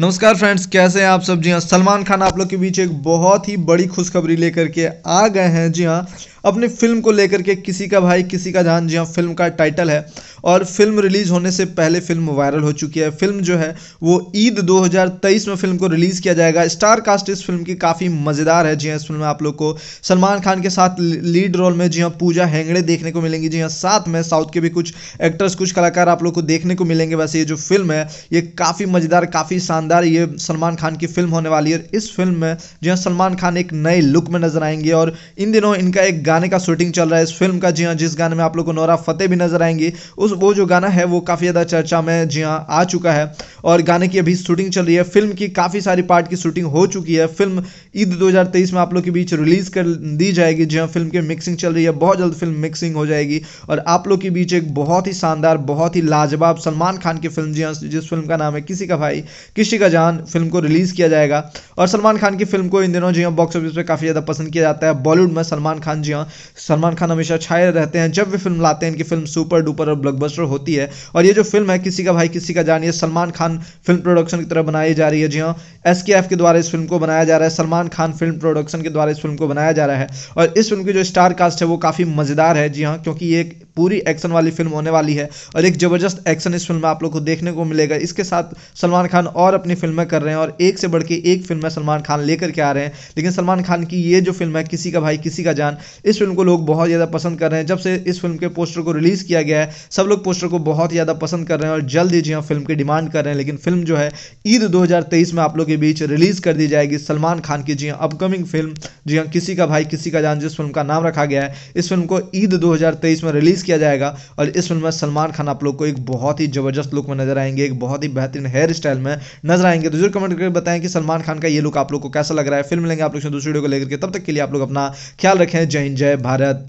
नमस्कार फ्रेंड्स कैसे हैं आप सब जी हाँ सलमान खान आप लोग के बीच एक बहुत ही बड़ी खुशखबरी लेकर के आ गए हैं जी हाँ अपनी फिल्म को लेकर के किसी का भाई किसी का जान जी हाँ फिल्म का टाइटल है और फिल्म रिलीज़ होने से पहले फिल्म वायरल हो चुकी है फिल्म जो है वो ईद 2023 में फिल्म को रिलीज़ किया जाएगा स्टार कास्ट इस फिल्म की काफ़ी मज़ेदार है जी हाँ इस फिल्म में आप लोग को सलमान खान के साथ लीड रोल में जी हाँ पूजा हेंगड़े देखने को मिलेंगी जी हाँ साथ में साउथ के भी कुछ एक्टर्स कुछ कलाकार आप लोग को देखने को मिलेंगे वैसे ये जो फिल्म है ये काफ़ी मज़ेदार काफ़ी शानदार ये सलमान खान की फिल्म होने वाली है इस फिल्म में जी हाँ सलमान खान एक नए लुक में नजर आएंगे और इन दिनों इनका एक गाने का शूटिंग चल रहा है इस फिल्म का जी हाँ जिस गाने में आप लोग को नौरा फतेह भी नजर आएंगी उस वो जो गाना है वो काफ़ी ज़्यादा चर्चा में जी हाँ आ चुका है और गाने की अभी शूटिंग चल रही है फिल्म की काफ़ी सारी पार्ट की शूटिंग हो चुकी है फिल्म ईद दो में आप लोग के बीच रिलीज़ कर दी जाएगी जी हाँ फिल्म की मिक्सिंग चल रही है बहुत जल्द फिल्म मिक्सिंग हो जाएगी और आप लोग के बीच एक बहुत ही शानदार बहुत ही लाजवाब सलमान खान की फिल्म जी हाँ जिस फिल्म का नाम है किसी का भाई किसी का जान फिल्म को रिलीज़ किया जाएगा और सलमान खान की फिल्म को इन दिनों जी हाँ बॉक्स ऑफिस पर काफ़ी ज़्यादा पसंद किया जाता है बॉलीवुड में सलमान खान जी क्या सलमान खान हमेशा छाए रहते हैं जब भी फिल्म लाते हैं इनकी फिल्म सुपर डुपर और ब्लॉकबस्टर होती है और ये जो फिल्म है किसी का भाई किसी का जानिए सलमान खान फिल्म प्रोडक्शन की तरफ बनाई जा रही है जी हाँ एस के द्वारा इस फिल्म को बनाया जा रहा है सलमान खान फिल्म प्रोडक्शन के द्वारा इस फिल्म को बनाया जा रहा है और इस फिल्म की जो स्टार कास्ट है वो काफ़ी मज़ेदार है जी हाँ क्योंकि ये पूरी एक्शन वाली फिल्म होने वाली है और एक ज़बरदस्त एक्शन इस फिल्म में आप लोग को देखने को मिलेगा इसके साथ सलमान खान और अपनी फिल्में कर रहे हैं और एक से बढ़ के एक में सलमान खान लेकर के आ रहे हैं लेकिन सलमान खान की ये जो फिल्म है किसी का भाई किसी का जान इस फिल्म को लोग बहुत ज़्यादा पसंद कर रहे हैं जब से इस फिल्म के पोस्टर को रिलीज़ किया गया है सब लोग पोस्टर को बहुत ज़्यादा पसंद कर रहे हैं और जल्द ही जी फिल्म हाँ की डिमांड कर रहे हैं लेकिन फिल्म जो है ईद दो में आप लोग के बीच रिलीज़ कर दी जाएगी सलमान खान की जी अपकमिंग हाँ फिल्म जी हाँ किसी का भाई किसी का जान जिस फिल्म का नाम रखा गया है इस फिल्म को ईद दो में रिलीज़ किया जाएगा और इस फिल्म में सलमान खान आप लोग को एक बहुत ही ज़बरदस्त लुक में नजर आएंगे एक बहुत ही बेहतरीन हेयर स्टाइल में नजर आएंगे तो जरूर कमेंट करके बताएं कि सलमान खान का ये लुक आप लोग को कैसा लग रहा है फिल्म लेंगे आप लोग दूसरी वीडियो को लेकर के तब तक के लिए आप लोग अपना ख्याल रखें जय हिंद जय भारत